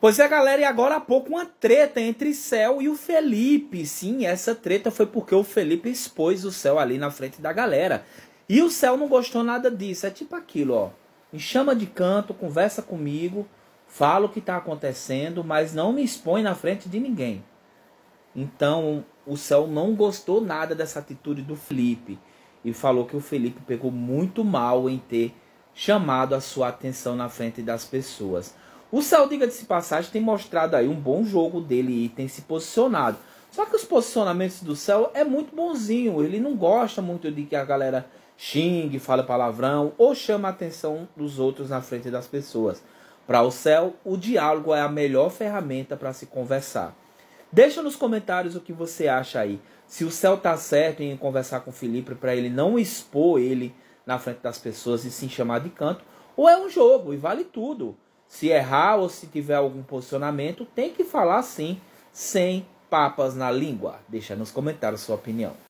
Pois é, galera, e agora há pouco uma treta entre Céu e o Felipe. Sim, essa treta foi porque o Felipe expôs o Céu ali na frente da galera. E o Céu não gostou nada disso. É tipo aquilo, ó. Me chama de canto, conversa comigo, fala o que tá acontecendo, mas não me expõe na frente de ninguém. Então, o Céu não gostou nada dessa atitude do Felipe e falou que o Felipe pegou muito mal em ter chamado a sua atenção na frente das pessoas. O Céu, diga-se passagem, tem mostrado aí um bom jogo dele e tem se posicionado. Só que os posicionamentos do Céu é muito bonzinho. Ele não gosta muito de que a galera xingue, fale palavrão ou chame a atenção dos outros na frente das pessoas. Para o Céu, o diálogo é a melhor ferramenta para se conversar. Deixa nos comentários o que você acha aí. Se o Céu tá certo em conversar com o Felipe para ele não expor ele na frente das pessoas e se chamar de canto, ou é um jogo e vale tudo se errar ou se tiver algum posicionamento, tem que falar sim, sem papas na língua. Deixa nos comentários sua opinião.